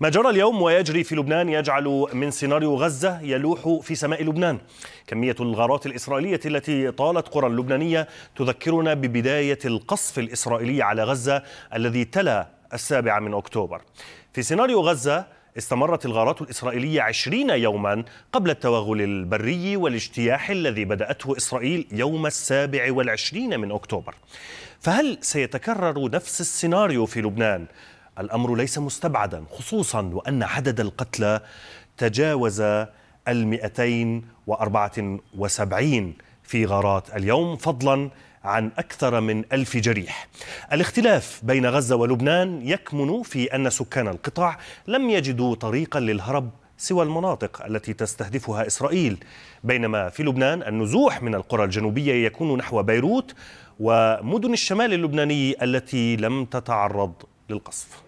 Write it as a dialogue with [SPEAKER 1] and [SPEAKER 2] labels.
[SPEAKER 1] ما جرى اليوم ويجري في لبنان يجعل من سيناريو غزة يلوح في سماء لبنان كمية الغارات الإسرائيلية التي طالت قرى اللبنانية تذكرنا ببداية القصف الإسرائيلي على غزة الذي تلا السابع من أكتوبر في سيناريو غزة استمرت الغارات الإسرائيلية عشرين يوما قبل التوغل البري والاجتياح الذي بدأته إسرائيل يوم السابع والعشرين من أكتوبر فهل سيتكرر نفس السيناريو في لبنان؟ الأمر ليس مستبعدا خصوصا وأن عدد القتلى تجاوز ال 274 في غارات اليوم فضلا عن أكثر من ألف جريح الاختلاف بين غزة ولبنان يكمن في أن سكان القطاع لم يجدوا طريقا للهرب سوى المناطق التي تستهدفها إسرائيل بينما في لبنان النزوح من القرى الجنوبية يكون نحو بيروت ومدن الشمال اللبناني التي لم تتعرض للقصف